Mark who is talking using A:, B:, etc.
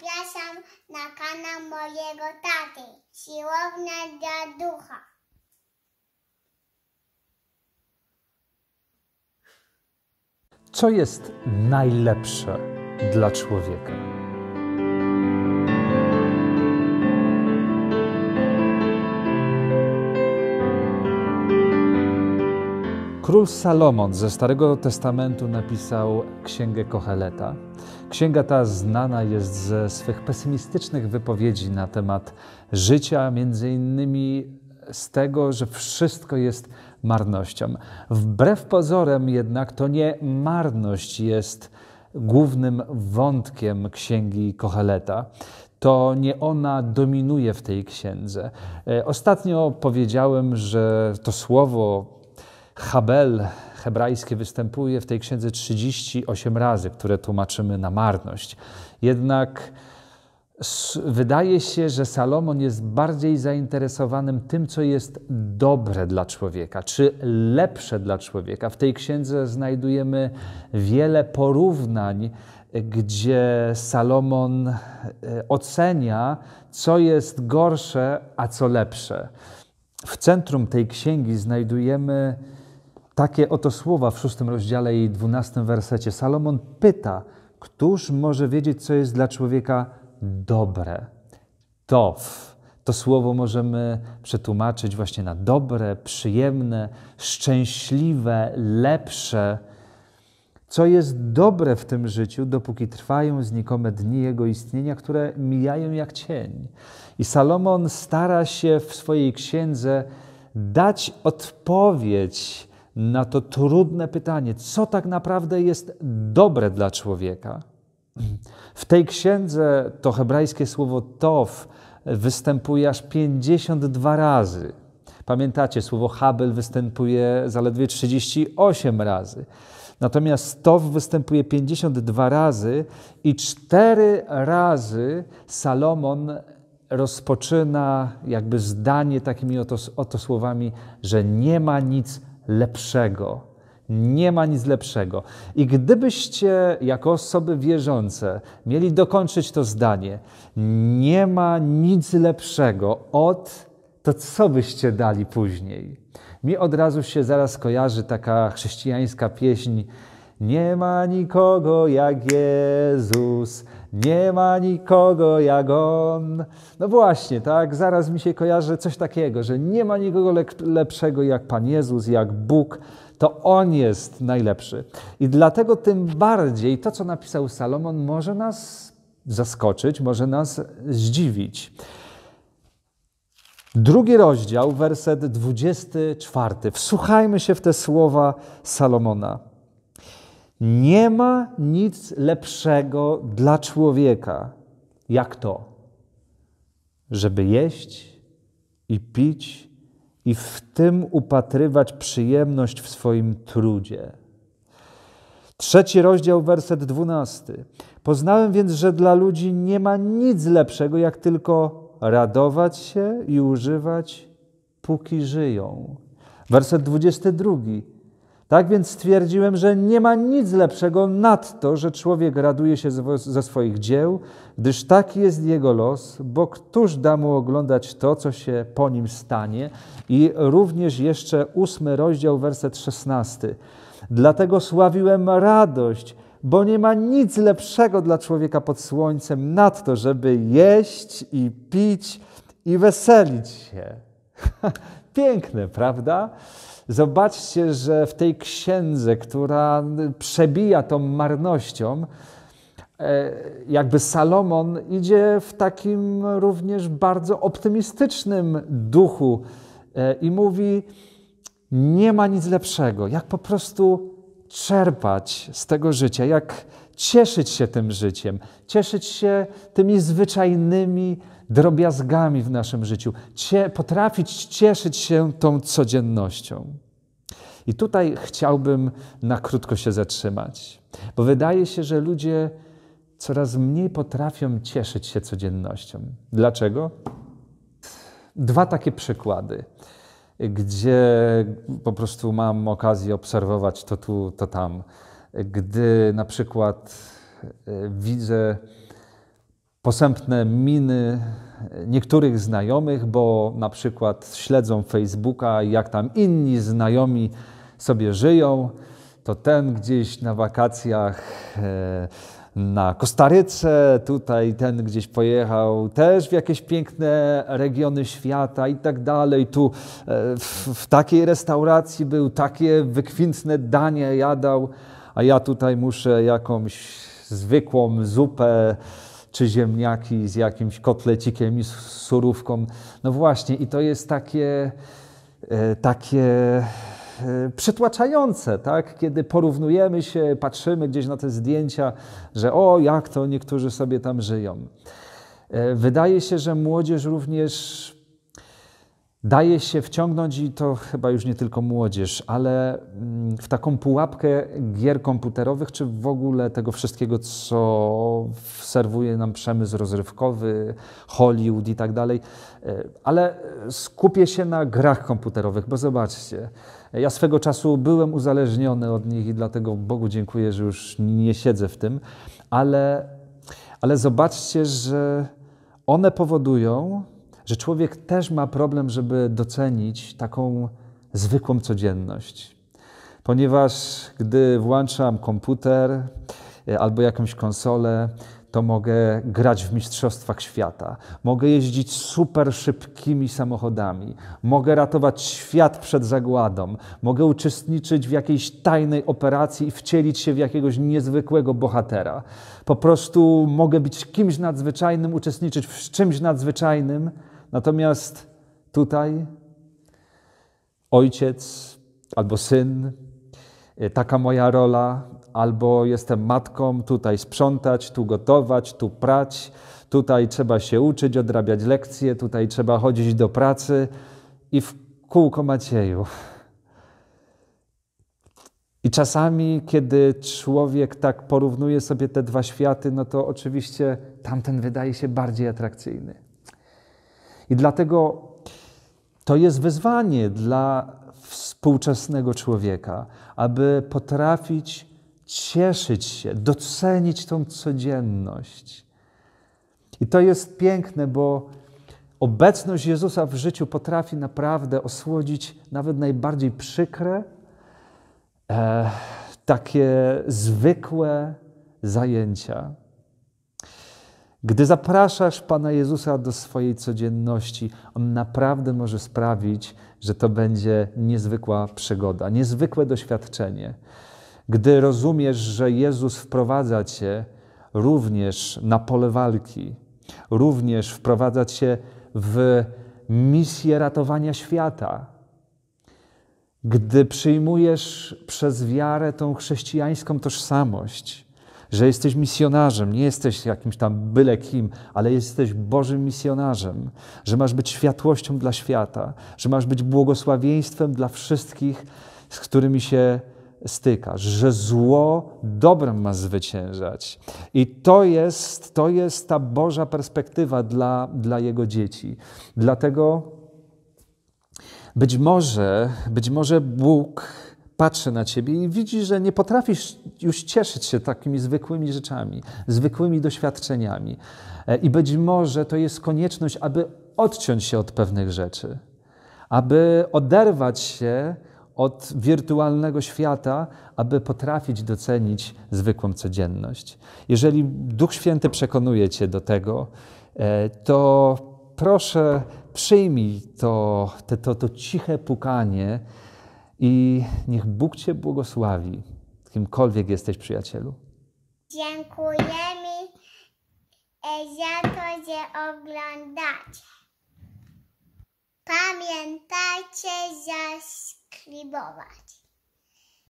A: Zapraszam na kanał mojego taty, Siłownia dla Ducha. Co jest najlepsze dla człowieka? Król Salomon ze Starego Testamentu napisał Księgę Koheleta. Księga ta znana jest ze swych pesymistycznych wypowiedzi na temat życia, między innymi z tego, że wszystko jest marnością. Wbrew pozorem jednak to nie marność jest głównym wątkiem Księgi Koheleta to nie ona dominuje w tej księdze. E, ostatnio powiedziałem, że to słowo Habel hebrajskie występuje w tej księdze 38 razy, które tłumaczymy na marność. Jednak wydaje się, że Salomon jest bardziej zainteresowanym tym, co jest dobre dla człowieka, czy lepsze dla człowieka. W tej księdze znajdujemy wiele porównań, gdzie Salomon e, ocenia, co jest gorsze, a co lepsze. W centrum tej księgi znajdujemy takie oto słowa w szóstym rozdziale i dwunastym wersecie. Salomon pyta, któż może wiedzieć, co jest dla człowieka dobre? tof. To słowo możemy przetłumaczyć właśnie na dobre, przyjemne, szczęśliwe, lepsze. Co jest dobre w tym życiu, dopóki trwają znikome dni jego istnienia, które mijają jak cień. I Salomon stara się w swojej księdze dać odpowiedź na to trudne pytanie, co tak naprawdę jest dobre dla człowieka. W tej księdze to hebrajskie słowo tof występuje aż 52 razy. Pamiętacie, słowo habel występuje zaledwie 38 razy. Natomiast tof występuje 52 razy i 4 razy Salomon rozpoczyna jakby zdanie takimi oto, oto słowami, że nie ma nic lepszego. Nie ma nic lepszego. I gdybyście, jako osoby wierzące, mieli dokończyć to zdanie, nie ma nic lepszego od, to co byście dali później? Mi od razu się zaraz kojarzy taka chrześcijańska pieśń nie ma nikogo jak Jezus, nie ma nikogo jak On. No właśnie, tak, zaraz mi się kojarzy coś takiego, że nie ma nikogo lepszego jak Pan Jezus, jak Bóg. To On jest najlepszy. I dlatego tym bardziej to, co napisał Salomon, może nas zaskoczyć, może nas zdziwić. Drugi rozdział, werset 24. Wsłuchajmy się w te słowa Salomona. Nie ma nic lepszego dla człowieka, jak to, żeby jeść i pić i w tym upatrywać przyjemność w swoim trudzie. Trzeci rozdział, werset dwunasty. Poznałem więc, że dla ludzi nie ma nic lepszego, jak tylko radować się i używać, póki żyją. Werset dwudziesty drugi. Tak więc stwierdziłem, że nie ma nic lepszego nad to, że człowiek raduje się ze swoich dzieł, gdyż taki jest jego los, bo któż da mu oglądać to, co się po nim stanie? I również jeszcze ósmy rozdział, werset szesnasty. Dlatego sławiłem radość, bo nie ma nic lepszego dla człowieka pod słońcem nad to, żeby jeść i pić i weselić się. Piękne, prawda? Zobaczcie, że w tej księdze, która przebija tą marnością, e, jakby Salomon idzie w takim również bardzo optymistycznym duchu e, i mówi: Nie ma nic lepszego, jak po prostu czerpać z tego życia, jak cieszyć się tym życiem, cieszyć się tymi zwyczajnymi drobiazgami w naszym życiu, cie, potrafić cieszyć się tą codziennością. I tutaj chciałbym na krótko się zatrzymać, bo wydaje się, że ludzie coraz mniej potrafią cieszyć się codziennością. Dlaczego? Dwa takie przykłady, gdzie po prostu mam okazję obserwować to tu, to tam. Gdy na przykład e, widzę, posępne miny niektórych znajomych, bo na przykład śledzą Facebooka, jak tam inni znajomi sobie żyją, to ten gdzieś na wakacjach e, na Kostaryce, tutaj ten gdzieś pojechał też w jakieś piękne regiony świata i tak dalej. Tu e, w, w takiej restauracji był, takie wykwintne danie jadał, a ja tutaj muszę jakąś zwykłą zupę czy ziemniaki z jakimś kotlecikiem i z surówką. No właśnie, i to jest takie, e, takie e, przytłaczające, tak? kiedy porównujemy się, patrzymy gdzieś na te zdjęcia, że o, jak to niektórzy sobie tam żyją. E, wydaje się, że młodzież również daje się wciągnąć i to chyba już nie tylko młodzież, ale mm, w taką pułapkę gier komputerowych, czy w ogóle tego wszystkiego, co serwuje nam przemysł rozrywkowy, Hollywood i tak dalej. E, ale skupię się na grach komputerowych, bo zobaczcie, ja swego czasu byłem uzależniony od nich i dlatego Bogu dziękuję, że już nie siedzę w tym, ale, ale zobaczcie, że one powodują, że człowiek też ma problem, żeby docenić taką zwykłą codzienność. Ponieważ gdy włączam komputer e, albo jakąś konsolę, to mogę grać w mistrzostwach świata, mogę jeździć super szybkimi samochodami, mogę ratować świat przed zagładą, mogę uczestniczyć w jakiejś tajnej operacji i wcielić się w jakiegoś niezwykłego bohatera. Po prostu mogę być kimś nadzwyczajnym, uczestniczyć w czymś nadzwyczajnym Natomiast tutaj ojciec albo syn, e, taka moja rola, albo jestem matką, tutaj sprzątać, tu gotować, tu prać, tutaj trzeba się uczyć, odrabiać lekcje, tutaj trzeba chodzić do pracy i w kółko Macieju. I czasami, kiedy człowiek tak porównuje sobie te dwa światy, no to oczywiście tamten wydaje się bardziej atrakcyjny. I dlatego to jest wyzwanie dla współczesnego człowieka, aby potrafić cieszyć się, docenić tą codzienność. I to jest piękne, bo obecność Jezusa w życiu potrafi naprawdę osłodzić nawet najbardziej przykre, e, takie zwykłe zajęcia. Gdy zapraszasz Pana Jezusa do swojej codzienności, On naprawdę może sprawić, że to będzie niezwykła przygoda, niezwykłe doświadczenie. Gdy rozumiesz, że Jezus wprowadza Cię również na pole walki, również wprowadza Cię w misję ratowania świata, gdy przyjmujesz przez wiarę tą chrześcijańską tożsamość – że jesteś misjonarzem, nie jesteś jakimś tam byle kim, ale jesteś Bożym misjonarzem, że masz być światłością dla świata, że masz być błogosławieństwem dla wszystkich, z którymi się stykasz, że zło dobrem ma zwyciężać. I to jest, to jest ta Boża perspektywa dla, dla Jego dzieci. Dlatego być może, być może Bóg patrzy na ciebie i widzi, że nie potrafisz już cieszyć się takimi zwykłymi rzeczami, zwykłymi doświadczeniami. E, I być może to jest konieczność, aby odciąć się od pewnych rzeczy, aby oderwać się od wirtualnego świata, aby potrafić docenić zwykłą codzienność. Jeżeli Duch Święty przekonuje cię do tego, e, to proszę przyjmij to, to, to, to ciche pukanie i niech Bóg Cię błogosławi, kimkolwiek jesteś przyjacielu. Dziękujemy e, za to, że oglądacie. Pamiętajcie zaskrybować.